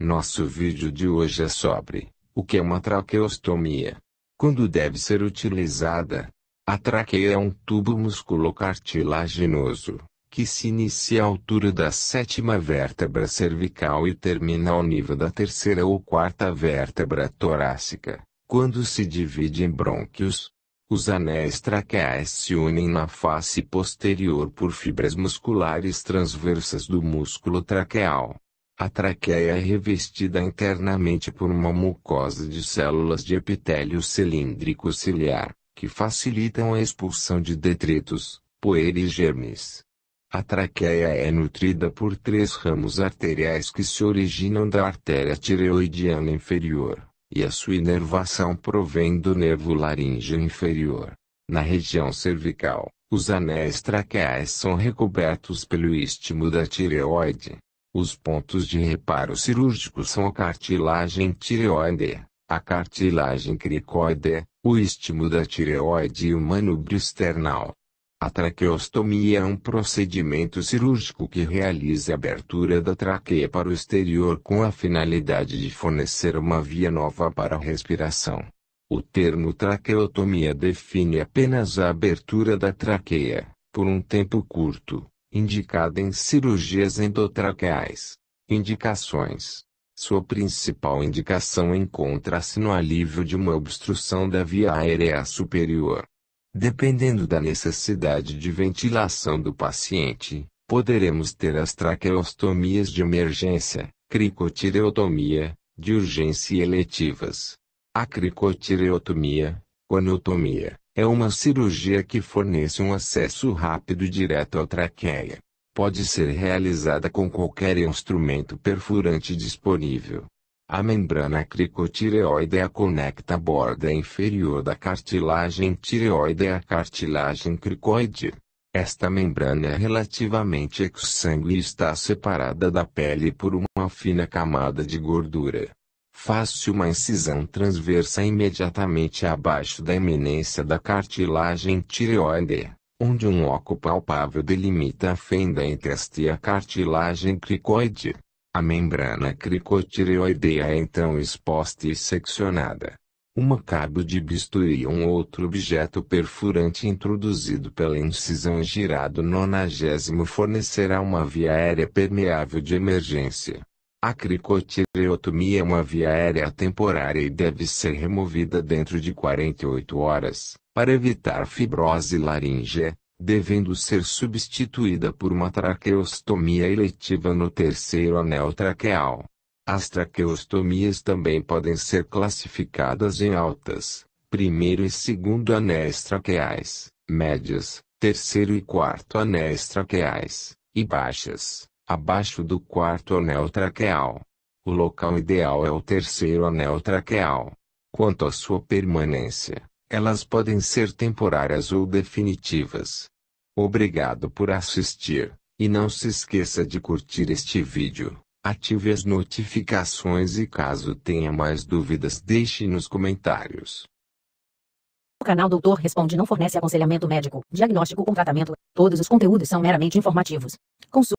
Nosso vídeo de hoje é sobre o que é uma traqueostomia, quando deve ser utilizada. A traqueia é um tubo musculocartilaginoso que se inicia à altura da sétima vértebra cervical e termina ao nível da terceira ou quarta vértebra torácica, quando se divide em brônquios. Os anéis traqueais se unem na face posterior por fibras musculares transversas do músculo traqueal. A traqueia é revestida internamente por uma mucosa de células de epitélio cilíndrico ciliar, que facilitam a expulsão de detritos, poeira e germes. A traqueia é nutrida por três ramos arteriais que se originam da artéria tireoidiana inferior, e a sua inervação provém do nervo laríngeo inferior. Na região cervical, os anéis traqueais são recobertos pelo istmo da tireoide os pontos de reparo cirúrgico são a cartilagem tireoide, a cartilagem cricoide, o istmo da tireoide e o manubrio esternal. A traqueostomia é um procedimento cirúrgico que realiza a abertura da traqueia para o exterior com a finalidade de fornecer uma via nova para a respiração. O termo traqueotomia define apenas a abertura da traqueia, por um tempo curto, indicada em cirurgias endotraqueais. Indicações. Sua principal indicação encontra-se no alívio de uma obstrução da via aérea superior. Dependendo da necessidade de ventilação do paciente, poderemos ter as traqueostomias de emergência, cricotireotomia, de urgência e eletivas. A cricotireotomia, conotomia, é uma cirurgia que fornece um acesso rápido e direto à traqueia. Pode ser realizada com qualquer instrumento perfurante disponível. A membrana cricotireoidea conecta a borda inferior da cartilagem tireoide à cartilagem cricoide. Esta membrana é relativamente exsangue e está separada da pele por uma fina camada de gordura. Faça uma incisão transversa imediatamente abaixo da eminência da cartilagem tireoide, onde um oco palpável delimita a fenda entre esta e a cartilagem cricoide. A membrana cricotireoideia é então exposta e seccionada. Uma cabo de bisturi ou um outro objeto perfurante introduzido pela incisão girado nonagésimo fornecerá uma via aérea permeável de emergência. A cricotireotomia é uma via aérea temporária e deve ser removida dentro de 48 horas, para evitar fibrose laríngea, devendo ser substituída por uma traqueostomia eletiva no terceiro anel traqueal. As traqueostomias também podem ser classificadas em altas, primeiro e segundo anéis traqueais, médias, terceiro e quarto anéis traqueais, e baixas abaixo do quarto anel traqueal. O local ideal é o terceiro anel traqueal. Quanto à sua permanência, elas podem ser temporárias ou definitivas. Obrigado por assistir, e não se esqueça de curtir este vídeo, ative as notificações e caso tenha mais dúvidas deixe nos comentários. O canal Doutor Responde não fornece aconselhamento médico, diagnóstico ou tratamento. Todos os conteúdos são meramente informativos. Consulte